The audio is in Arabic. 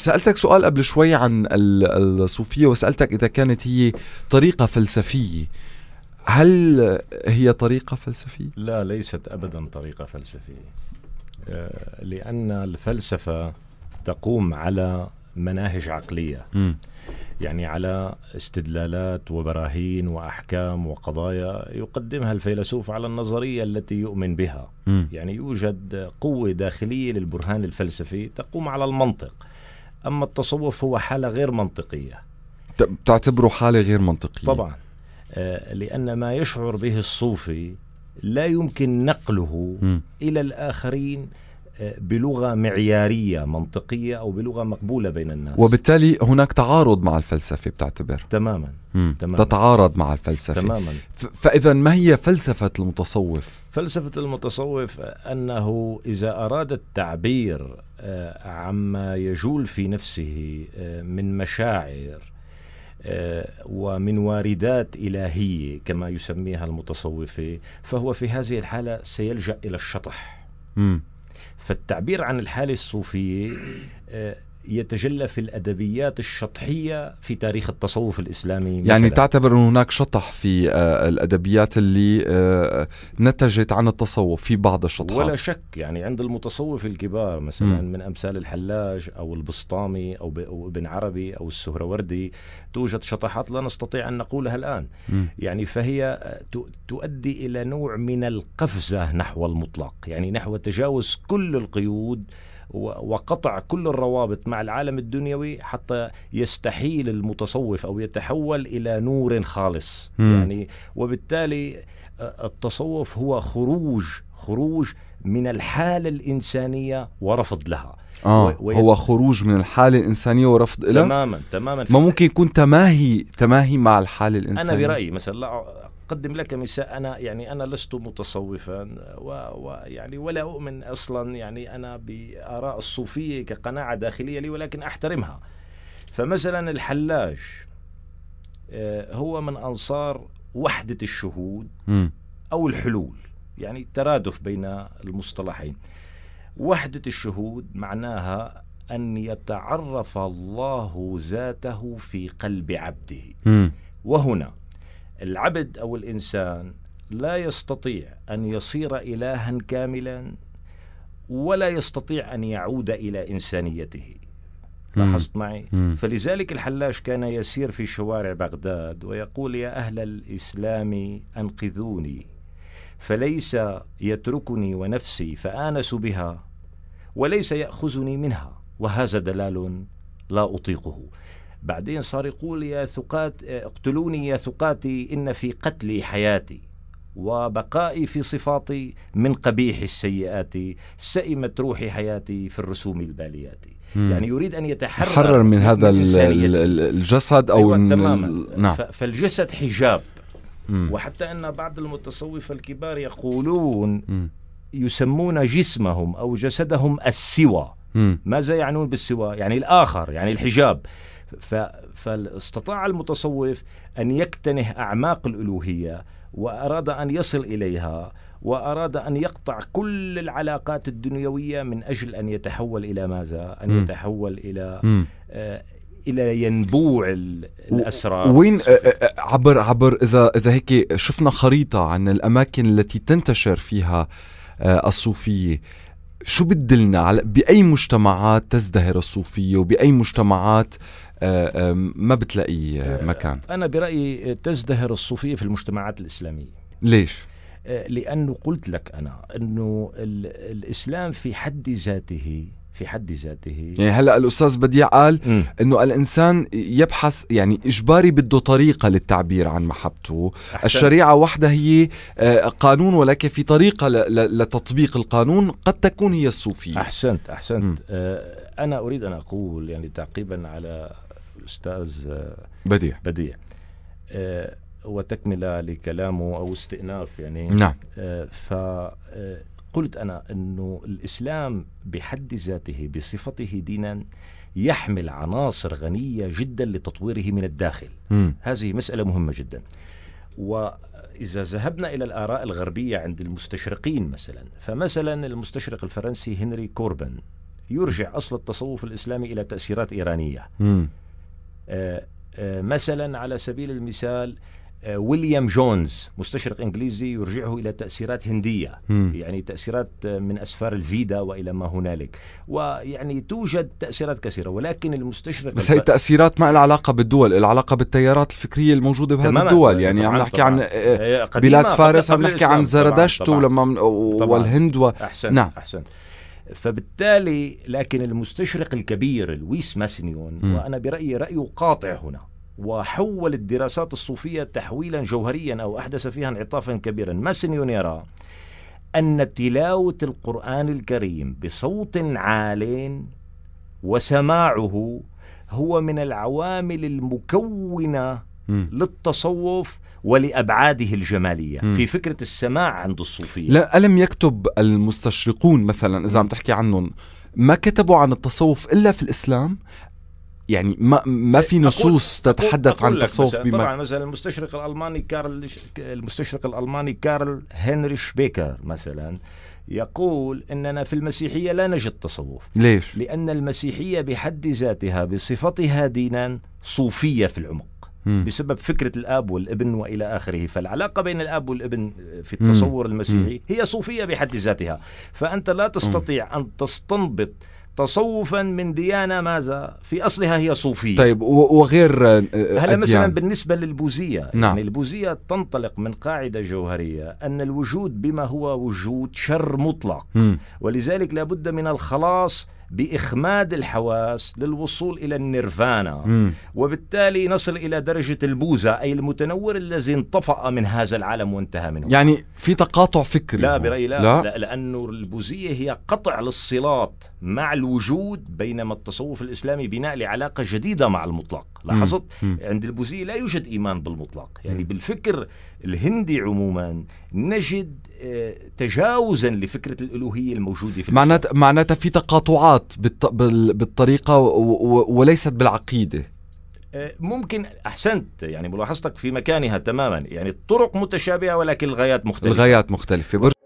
سألتك سؤال قبل شوي عن الصوفية وسألتك إذا كانت هي طريقة فلسفية هل هي طريقة فلسفية؟ لا ليست أبدا طريقة فلسفية آه، لأن الفلسفة تقوم على مناهج عقلية م. يعني على استدلالات وبراهين وأحكام وقضايا يقدمها الفيلسوف على النظرية التي يؤمن بها م. يعني يوجد قوة داخلية للبرهان الفلسفي تقوم على المنطق أما التصوف هو حالة غير منطقية تعتبره حالة غير منطقية طبعا آه، لأن ما يشعر به الصوفي لا يمكن نقله م. إلى الآخرين بلغه معياريه منطقيه او بلغه مقبوله بين الناس وبالتالي هناك تعارض مع الفلسفه بتعتبر تماما تماما تتعارض مع الفلسفه تماما فاذا ما هي فلسفه المتصوف فلسفه المتصوف انه اذا اراد التعبير آه، عما يجول في نفسه آه، من مشاعر آه، ومن واردات إلهية كما يسميها المتصوفة فهو في هذه الحالة سيلجأ إلى الشطح فالتعبير عن الحالة الصوفية آه، يتجلى في الادبيات الشطحيه في تاريخ التصوف الاسلامي يعني مثلاً. يعني تعتبر ان هناك شطح في آه، الادبيات اللي آه، نتجت عن التصوف في بعض الشطحات ولا شك يعني عند المتصوف الكبار مثلا م. من امثال الحلاج او البسطامي او ابن عربي او السهروردي توجد شطحات لا نستطيع ان نقولها الان م. يعني فهي آه، تؤدي الى نوع من القفزه نحو المطلق يعني نحو تجاوز كل القيود وقطع كل الروابط مع العالم الدنيوي حتى يستحيل المتصوف او يتحول الى نور خالص م. يعني وبالتالي التصوف هو خروج خروج من الحالة الإنسانية ورفض لها آه و... هو خروج من الحالة الإنسانية ورفض لها تماما تماما ما ممكن يكون تماهي تماهي مع الحالة الإنسانية أنا برأيي مثلا اقدم لك مثال انا يعني انا لست متصوفا ويعني ولا اؤمن اصلا يعني انا باراء الصوفيه كقناعه داخليه لي ولكن احترمها فمثلا الحلاج آه، هو من انصار وحده الشهود او الحلول يعني ترادف بين المصطلحين وحده الشهود معناها ان يتعرف الله ذاته في قلب عبده وهنا العبد او الانسان لا يستطيع ان يصير الها كاملا ولا يستطيع ان يعود الى انسانيته لاحظت معي مم. فلذلك الحلاج كان يسير في شوارع بغداد ويقول يا اهل الاسلام انقذوني فليس يتركني ونفسي فانس بها وليس ياخذني منها وهذا دلال لا اطيقه بعدين صار يقول يا ثقات اقتلوني يا ثقاتي إن في قتلي حياتي وبقائي في صفاتي من قبيح السيئات سئمت روحي حياتي في الرسوم الباليات يعني يريد ان يتحرر يتحرر من, من هذا الجسد او أيوة، تماما نعم. فالجسد حجاب مم. وحتى ان بعض المتصوفه الكبار يقولون مم. يسمون جسمهم او جسدهم السوى ماذا يعنون بالسوى يعني الاخر يعني الحجاب فاستطاع المتصوف أن يكتنه أعماق الألوهية وأراد أن يصل إليها وأراد أن يقطع كل العلاقات الدنيوية من أجل أن يتحول إلى ماذا؟ أن يتحول إلى آه، الى ينبوع الاسرار وين آه، آه، عبر عبر اذا اذا هيك شفنا خريطه عن الاماكن التي تنتشر فيها الصوفيه شو بتدلنا على باي مجتمعات تزدهر الصوفيه وباي مجتمعات آه، آه، ما بتلاقي آه، مكان انا برايي تزدهر الصوفيه في المجتمعات الاسلاميه ليش لانه قلت لك انا انه الاسلام في حد ذاته في حد ذاته يعني هلا الاستاذ بديع قال م. انه الانسان يبحث يعني اجباري بده طريقه للتعبير عن محبته أحسن. الشريعه وحدها هي قانون ولكن في طريقه لتطبيق القانون قد تكون هي الصوفيه احسنت احسنت م. انا اريد ان اقول يعني تعقيبا على الاستاذ آه، بديع بديع آه، وتكمله لكلامه او استئناف يعني نعم آه، فقلت انا انه الاسلام بحد ذاته بصفته دينا يحمل عناصر غنيه جدا لتطويره من الداخل م. هذه مساله مهمه جدا وإذا ذهبنا إلى الآراء الغربية عند المستشرقين مثلا فمثلا المستشرق الفرنسي هنري كوربن يرجع أصل التصوف الإسلامي إلى تأثيرات إيرانية م. مثلا على سبيل المثال آه، ويليام جونز مستشرق انجليزي يرجعه الى تاثيرات هنديه م. يعني تاثيرات آه، من اسفار الفيدا والى ما هنالك ويعني توجد تاثيرات كثيره ولكن المستشرق بس هي التاثيرات ما لها علاقه بالدول لها علاقه بالتيارات الفكريه الموجوده بهذه الدول يعني عم نحكي عن آه، بلاد فارس عم نحكي عن زردشت ولما والهند و... احسن نعم. احسن فبالتالي لكن المستشرق الكبير لويس ماسنيون م. وانا برايي رايه قاطع هنا وحول الدراسات الصوفيه تحويلا جوهريا او احدث فيها انعطافا كبيرا ماسنيون يرى ان تلاوه القران الكريم بصوت عال وسماعه هو من العوامل المكونه للتصوف ولابعاده الجماليه م. في فكره السماع عند الصوفيه لا الم يكتب المستشرقون مثلا اذا عم تحكي عنهم ما كتبوا عن التصوف الا في الاسلام يعني ما ما في نصوص أقول تتحدث أقول عن التصوف بما طبعا مثلا المستشرق الالماني كارل المستشرق الالماني كارل هنريش بيكر مثلا يقول اننا في المسيحيه لا نجد تصوف ليش لان المسيحيه بحد ذاتها بصفتها دينا صوفيه في العمق بسبب فكرة الآب والابن وإلى آخره فالعلاقة بين الآب والابن آه، في التصور المسيحي هي صوفية بحد ذاتها فأنت لا تستطيع أن تستنبط تصوفا من ديانه ماذا في اصلها هي صوفيه طيب وغير آه، هلا مثلا بالنسبه للبوذيه يعني نعم. يعني البوذيه تنطلق من قاعده جوهريه ان الوجود بما هو وجود شر مطلق م. ولذلك لابد من الخلاص باخماد الحواس للوصول الى النيرفانا مم. وبالتالي نصل الى درجه البوذا اي المتنور الذي انطفأ من هذا العالم وانتهى منه يعني في تقاطع فكري لا برايي لا, لا. لا لانه البوذيه هي قطع للصلات مع الوجود بينما التصوف الاسلامي بناء لعلاقه جديده مع المطلق لاحظت عند البوذية لا يوجد إيمان بالمطلق يعني بالفكر الهندي عموما نجد آه، تجاوزا لفكرة الألوهية الموجودة في معناتها معناتها في تقاطعات بالطريقة وليست بالعقيدة آه، ممكن احسنت يعني ملاحظتك في مكانها تماما يعني الطرق متشابهه ولكن الغايات مختلفه الغايات مختلفه